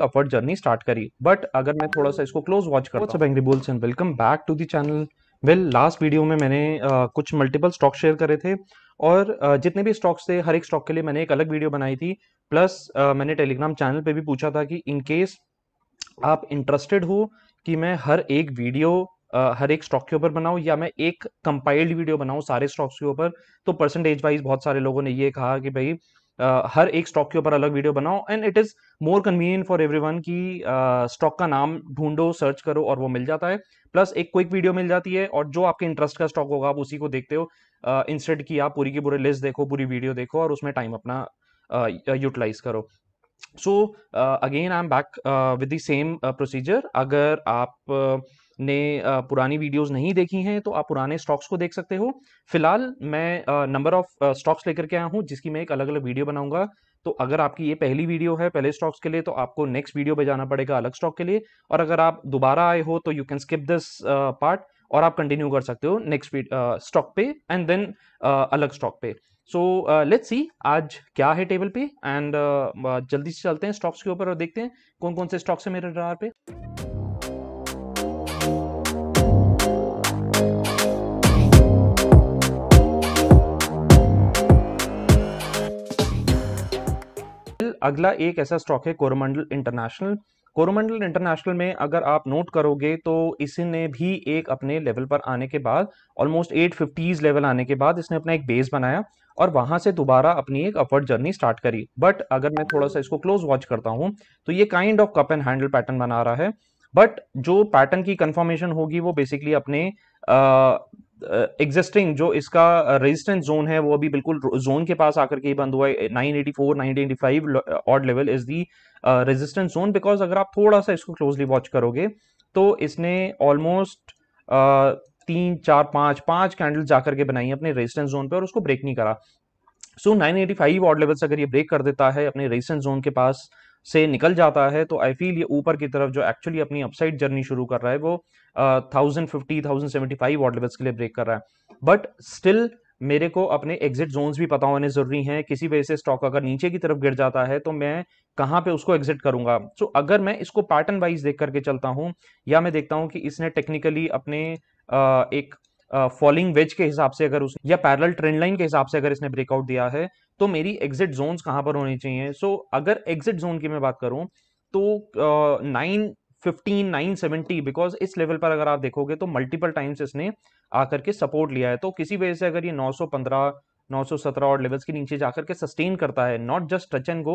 upward journey start करी but अगर मैं थोड़ा सा इसको क्लोज वॉच करता हूँ rebels and welcome back to the channel well last video में मैंने uh, कुछ मल्टीपल स्टॉक शेयर करे थे और uh, जितने भी स्टॉक्स थे हर एक स्टॉक के लिए मैंने एक अलग वीडियो बनाई थी प्लस uh, मैंने टेलीग्राम चैनल पे भी पूछा था कि इन केस आप इंटरेस्टेड हो कि मैं हर एक वीडियो Uh, हर एक स्टॉक के ऊपर बनाऊं या मैं एक कंपाइल्ड वीडियो बनाऊं सारे स्टॉक्स के ऊपर तो परसेंटेज वाइज बहुत सारे लोगों ने ये कहा कि भाई Uh, हर एक स्टॉक के ऊपर अलग वीडियो बनाओ and it is more convenient for everyone की स्टॉक uh, का नाम ढूंढो सर्च करो और वो मिल जाता है प्लस एक क्विक वीडियो मिल जाती है और जो आपके इंटरेस्ट का स्टॉक होगा आप उसी को देखते हो इंस्टेंट uh, की आप पूरी की पूरी लिस्ट देखो पूरी वीडियो देखो और उसमें टाइम अपना यूटिलाइज uh, करो so again I am back with the same procedure अगर आप uh, ने पुरानी वीडियोस नहीं देखी हैं तो आप पुराने स्टॉक्स को देख सकते हो फिलहाल मैं नंबर ऑफ स्टॉक्स लेकर के आया हूँ जिसकी मैं एक अलग अलग वीडियो बनाऊंगा तो अगर आपकी ये पहली वीडियो है पहले स्टॉक्स के लिए तो आपको नेक्स्ट वीडियो पे जाना पड़ेगा अलग स्टॉक के लिए और अगर आप दोबारा आए हो तो you can skip this part और आप कंटिन्यू कर सकते हो नेक्स्ट स्टॉक पे एंड देन अलग स्टॉक पे सो लेट्स सी आज क्या है टेबल पे एंड uh, जल्दी से चलते हैं स्टॉक्स के ऊपर और देखते हैं कौन कौन से स्टॉक्स है मेरे रडार पे अगला एक ऐसा स्टॉक है कोरोमंडल इंटरनेशनल कोरोमंडल इंटरनेशनल में अगर आप नोट करोगे तो इसने भी एक अपने लेवल पर आने के बाद ऑलमोस्ट एट फिफ्टीज लेवल आने के बाद इसने अपना एक बेस बनाया और वहां से दोबारा अपनी एक अपवर्ड जर्नी स्टार्ट करी बट अगर मैं थोड़ा सा इसको क्लोज वॉच करता हूँ तो ये kind of cup and handle pattern बना रहा है बट जो पैटर्न की कंफर्मेशन होगी वो बेसिकली अपने एग्जिस्टिंग जो इसका रेजिस्टेंस जोन है वो अभी बिल्कुल जोन के पास आकर के ही बंद हुआ है 984 985 odd level is the resistance zone because अगर आप थोड़ा सा इसको क्लोजली वॉच करोगे तो इसने ऑलमोस्ट तीन चार पांच पांच कैंडल जाकर के बनाई अपने रेजिस्टेंस जोन पे और उसको ब्रेक नहीं करा सो so, 985 ऑड लेवल्स अगर ये ब्रेक कर देता है अपने रेजिस्टेंस जोन के पास से निकल जाता है तो आई फील ये ऊपर की तरफ जो एक्चुअली अपनी अपसाइड जर्नी शुरू कर रहा है वो thousand fifty thousand seventy five what levels के लिए ब्रेक कर रहा है बट स्टिल मेरे को अपने एग्जिट जोन्स भी पता होने जरूरी हैं किसी वजह से स्टॉक अगर नीचे की तरफ गिर जाता है तो मैं कहाँ पे उसको एग्जिट करूंगा सो so, अगर मैं इसको पैटर्न वाइज देख करके चलता हूँ या मैं देखता हूँ कि इसने टेक्निकली अपने आ, एक फॉलिंग वेज के हिसाब से अगर उस या पैरल ट्रेंड लाइन के हिसाब से अगर इसने ब्रेकआउट दिया है तो मेरी एग्जिट जोन कहाँ पर होनी चाहिए सो so, अगर एग्जिट जोन की मैं बात करूँ तो nine fifteen nine seventy because इस लेवल पर अगर आप देखोगे तो मल्टीपल टाइम्स इसने आकर के सपोर्ट लिया है तो किसी वजह से अगर ये नौ नौ सौ पंद्रह सौ सत्रह और लेवल्स के नीचे जाकर के सस्टेन करता है not just touch and go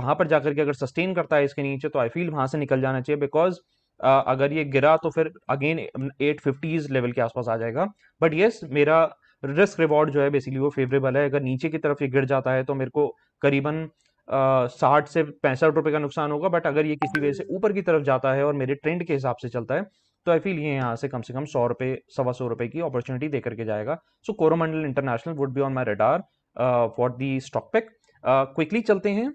वहां पर जाकर के अगर सस्टेन करता है इसके नीचे तो आई फील वहां से निकल जाना चाहिए बिकॉज अगर ये गिरा तो फिर अगेन एट फिफ्टीज लेवल के आसपास आ जाएगा बट येस yes, मेरा रिस्क रिवॉर्ड जो है बेसिकली वो फेवरेबल है अगर नीचे की तरफ ये गिर जाता है तो मेरे को करीबन साठ से पैंसठ रुपए का नुकसान होगा बट अगर ये किसी वजह से ऊपर की तरफ जाता है और मेरे ट्रेंड के हिसाब से चलता है तो आई फील ये यहाँ से कम से कम सौ रुपए सवा सौ रुपए की अपॉर्चुनिटी देकर के जाएगा so Coromandel International would be on my radar for the stock pack quickly चलते हैं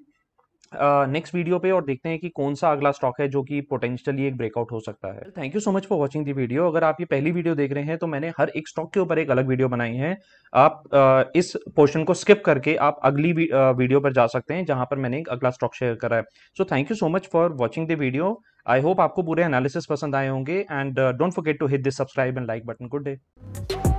नेक्स्ट वीडियो पे और देखते हैं कि कौन सा अगला स्टॉक है जो कि पोटेंशियली एक ब्रेकआउट हो सकता है thank you so much for watching the video अगर आप ये पहली वीडियो देख रहे हैं तो मैंने हर एक स्टॉक के ऊपर एक अलग वीडियो बनाई है आप uh, इस पोर्शन को स्किप करके आप अगली वीडियो पर जा सकते हैं जहां पर मैंने एक अगला स्टॉक शेयर करा है so thank you so much for watching the video I hope आपको पूरे एनालिसिस पसंद आए होंगे and don't forget to hit this subscribe and like button good day